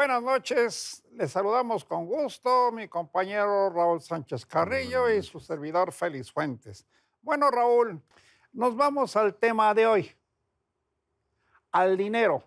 Buenas noches, les saludamos con gusto mi compañero Raúl Sánchez Carrillo y su servidor Félix Fuentes. Bueno, Raúl, nos vamos al tema de hoy, al dinero.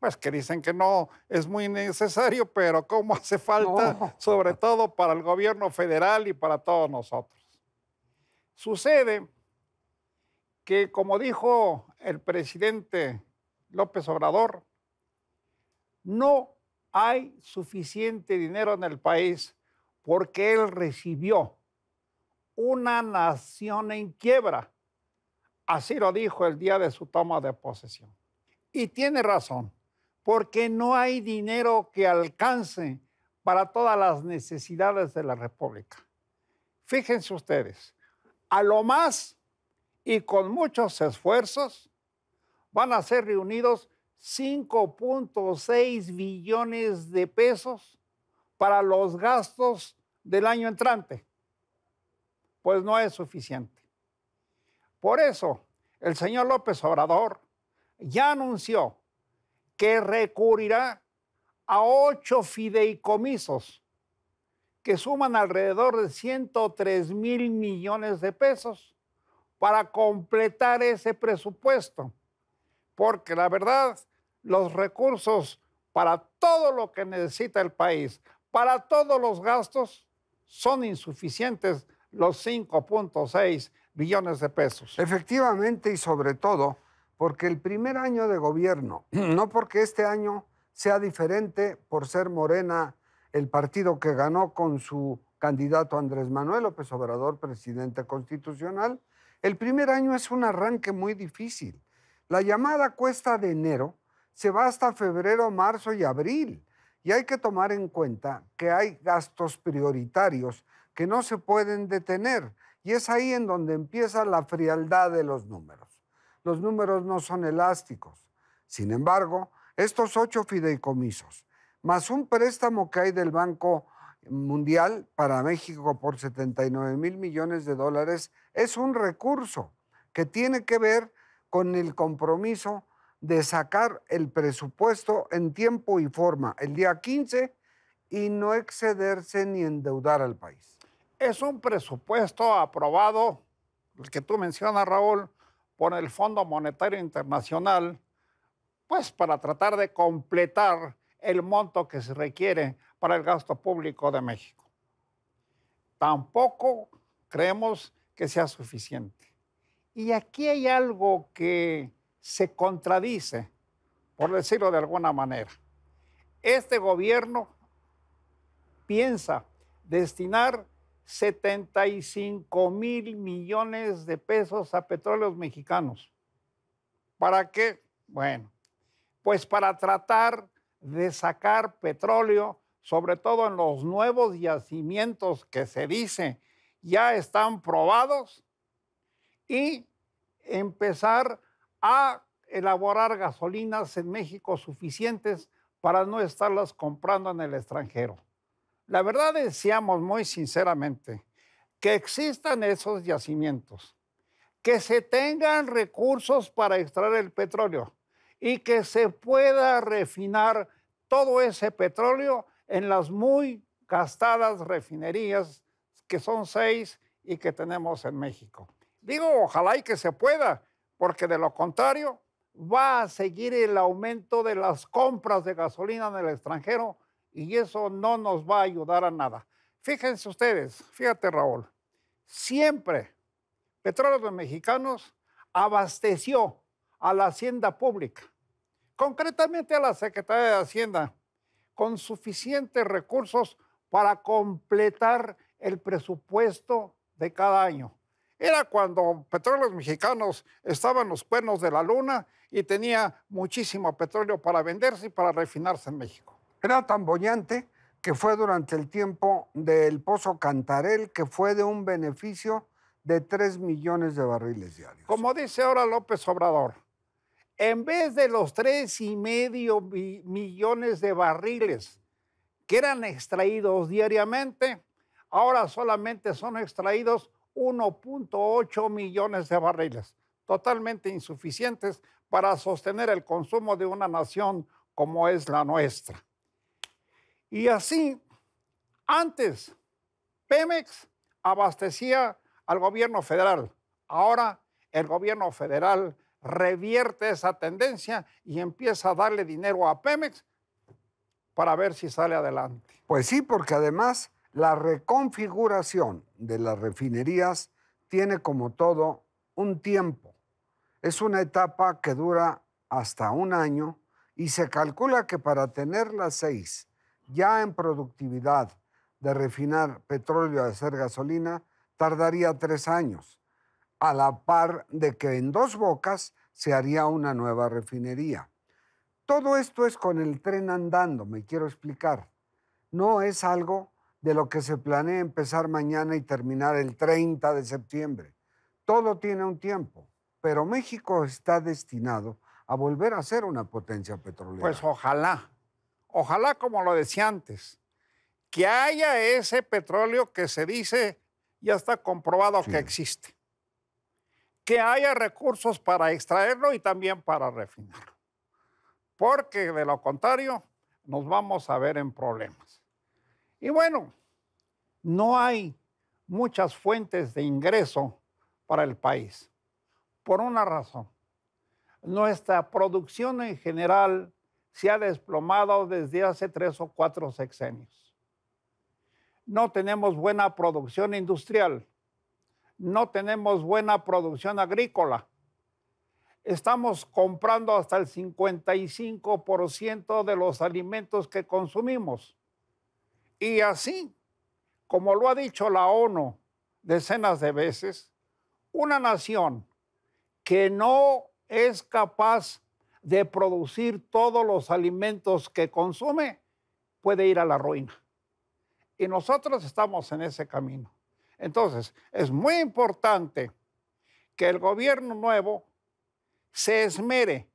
Pues que dicen que no es muy necesario, pero cómo hace falta, sobre todo para el gobierno federal y para todos nosotros. Sucede que, como dijo el presidente López Obrador, no hay suficiente dinero en el país porque él recibió una nación en quiebra. Así lo dijo el día de su toma de posesión. Y tiene razón, porque no hay dinero que alcance para todas las necesidades de la República. Fíjense ustedes, a lo más y con muchos esfuerzos van a ser reunidos 5.6 billones de pesos para los gastos del año entrante. Pues no es suficiente. Por eso, el señor López Obrador ya anunció que recurrirá a ocho fideicomisos que suman alrededor de 103 mil millones de pesos para completar ese presupuesto. Porque la verdad los recursos para todo lo que necesita el país, para todos los gastos, son insuficientes los 5.6 billones de pesos. Efectivamente y sobre todo porque el primer año de gobierno, no porque este año sea diferente por ser Morena el partido que ganó con su candidato Andrés Manuel López Obrador, presidente constitucional, el primer año es un arranque muy difícil. La llamada cuesta de enero se va hasta febrero, marzo y abril. Y hay que tomar en cuenta que hay gastos prioritarios que no se pueden detener. Y es ahí en donde empieza la frialdad de los números. Los números no son elásticos. Sin embargo, estos ocho fideicomisos, más un préstamo que hay del Banco Mundial para México por 79 mil millones de dólares, es un recurso que tiene que ver con el compromiso de sacar el presupuesto en tiempo y forma el día 15 y no excederse ni endeudar al país. Es un presupuesto aprobado, el que tú mencionas, Raúl, por el Fondo Monetario Internacional, pues para tratar de completar el monto que se requiere para el gasto público de México. Tampoco creemos que sea suficiente. Y aquí hay algo que se contradice, por decirlo de alguna manera. Este gobierno piensa destinar 75 mil millones de pesos a petróleos mexicanos. ¿Para qué? Bueno, pues para tratar de sacar petróleo, sobre todo en los nuevos yacimientos que se dice ya están probados, y empezar a elaborar gasolinas en México suficientes para no estarlas comprando en el extranjero. La verdad deseamos muy sinceramente que existan esos yacimientos, que se tengan recursos para extraer el petróleo y que se pueda refinar todo ese petróleo en las muy gastadas refinerías, que son seis y que tenemos en México. Digo, ojalá y que se pueda, porque de lo contrario va a seguir el aumento de las compras de gasolina en el extranjero y eso no nos va a ayudar a nada. Fíjense ustedes, fíjate Raúl, siempre Petróleo de Mexicanos abasteció a la hacienda pública, concretamente a la Secretaría de Hacienda, con suficientes recursos para completar el presupuesto de cada año. Era cuando petróleos mexicanos estaban los cuernos de la luna y tenía muchísimo petróleo para venderse y para refinarse en México. Era tan bollante que fue durante el tiempo del pozo Cantarel, que fue de un beneficio de 3 millones de barriles diarios. Como dice ahora López Obrador, en vez de los tres y medio millones de barriles que eran extraídos diariamente, ahora solamente son extraídos 1.8 millones de barriles, totalmente insuficientes para sostener el consumo de una nación como es la nuestra. Y así, antes, Pemex abastecía al gobierno federal. Ahora el gobierno federal revierte esa tendencia y empieza a darle dinero a Pemex para ver si sale adelante. Pues sí, porque además la reconfiguración de las refinerías tiene como todo un tiempo. Es una etapa que dura hasta un año y se calcula que para tener las seis ya en productividad de refinar petróleo a hacer gasolina tardaría tres años, a la par de que en dos bocas se haría una nueva refinería. Todo esto es con el tren andando, me quiero explicar. No es algo de lo que se planea empezar mañana y terminar el 30 de septiembre. Todo tiene un tiempo, pero México está destinado a volver a ser una potencia petrolera. Pues ojalá, ojalá como lo decía antes, que haya ese petróleo que se dice ya está comprobado que existe, que haya recursos para extraerlo y también para refinarlo, porque de lo contrario nos vamos a ver en problemas. Y bueno, no hay muchas fuentes de ingreso para el país, por una razón. Nuestra producción en general se ha desplomado desde hace tres o cuatro sexenios. No tenemos buena producción industrial, no tenemos buena producción agrícola. Estamos comprando hasta el 55% de los alimentos que consumimos. Y así, como lo ha dicho la ONU decenas de veces, una nación que no es capaz de producir todos los alimentos que consume puede ir a la ruina. Y nosotros estamos en ese camino. Entonces, es muy importante que el gobierno nuevo se esmere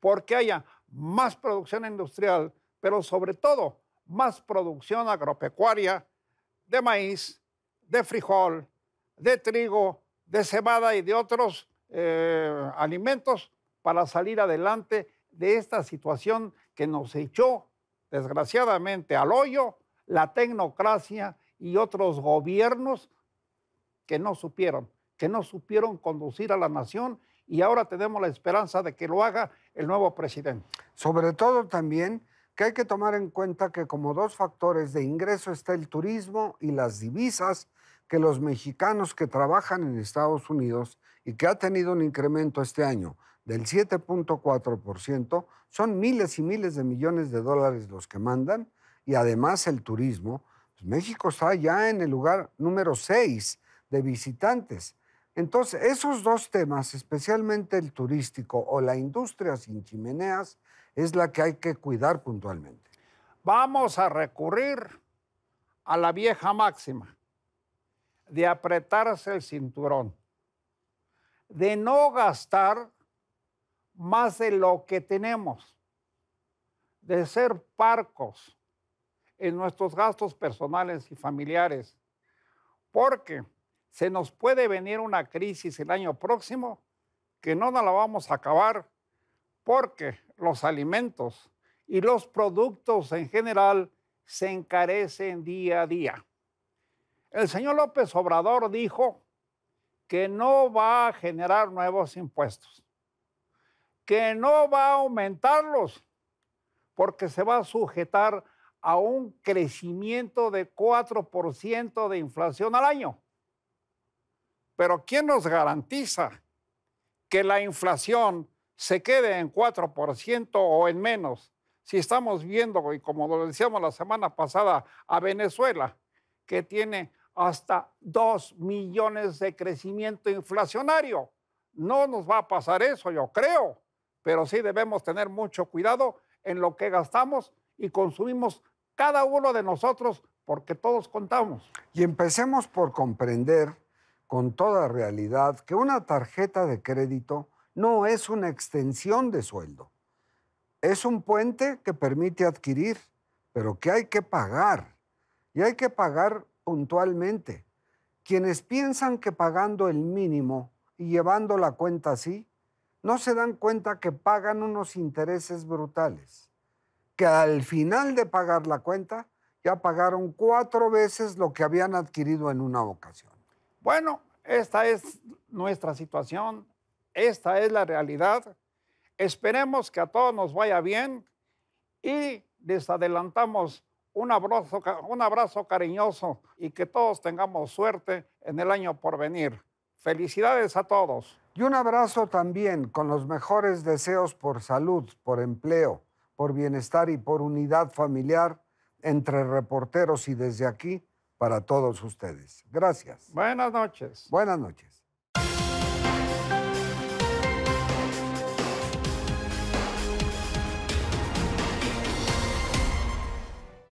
porque haya más producción industrial, pero sobre todo más producción agropecuaria de maíz, de frijol, de trigo, de cebada y de otros eh, alimentos para salir adelante de esta situación que nos echó, desgraciadamente, al hoyo la tecnocracia y otros gobiernos que no supieron, que no supieron conducir a la nación y ahora tenemos la esperanza de que lo haga el nuevo presidente. Sobre todo también que hay que tomar en cuenta que como dos factores de ingreso está el turismo y las divisas que los mexicanos que trabajan en Estados Unidos y que ha tenido un incremento este año del 7.4%, son miles y miles de millones de dólares los que mandan, y además el turismo. Pues México está ya en el lugar número 6 de visitantes. Entonces, esos dos temas, especialmente el turístico o la industria sin chimeneas, es la que hay que cuidar puntualmente. Vamos a recurrir a la vieja máxima de apretarse el cinturón, de no gastar más de lo que tenemos, de ser parcos en nuestros gastos personales y familiares, porque se nos puede venir una crisis el año próximo que no nos la vamos a acabar porque los alimentos y los productos en general se encarecen día a día. El señor López Obrador dijo que no va a generar nuevos impuestos, que no va a aumentarlos, porque se va a sujetar a un crecimiento de 4% de inflación al año. Pero ¿quién nos garantiza que la inflación se quede en 4% o en menos. Si estamos viendo, y como lo decíamos la semana pasada, a Venezuela, que tiene hasta 2 millones de crecimiento inflacionario. No nos va a pasar eso, yo creo, pero sí debemos tener mucho cuidado en lo que gastamos y consumimos cada uno de nosotros, porque todos contamos. Y empecemos por comprender con toda realidad que una tarjeta de crédito no es una extensión de sueldo. Es un puente que permite adquirir, pero que hay que pagar. Y hay que pagar puntualmente. Quienes piensan que pagando el mínimo y llevando la cuenta así, no se dan cuenta que pagan unos intereses brutales, que al final de pagar la cuenta ya pagaron cuatro veces lo que habían adquirido en una ocasión. Bueno, esta es nuestra situación esta es la realidad. Esperemos que a todos nos vaya bien y les adelantamos un abrazo, un abrazo cariñoso y que todos tengamos suerte en el año por venir. Felicidades a todos. Y un abrazo también con los mejores deseos por salud, por empleo, por bienestar y por unidad familiar entre reporteros y desde aquí para todos ustedes. Gracias. Buenas noches. Buenas noches.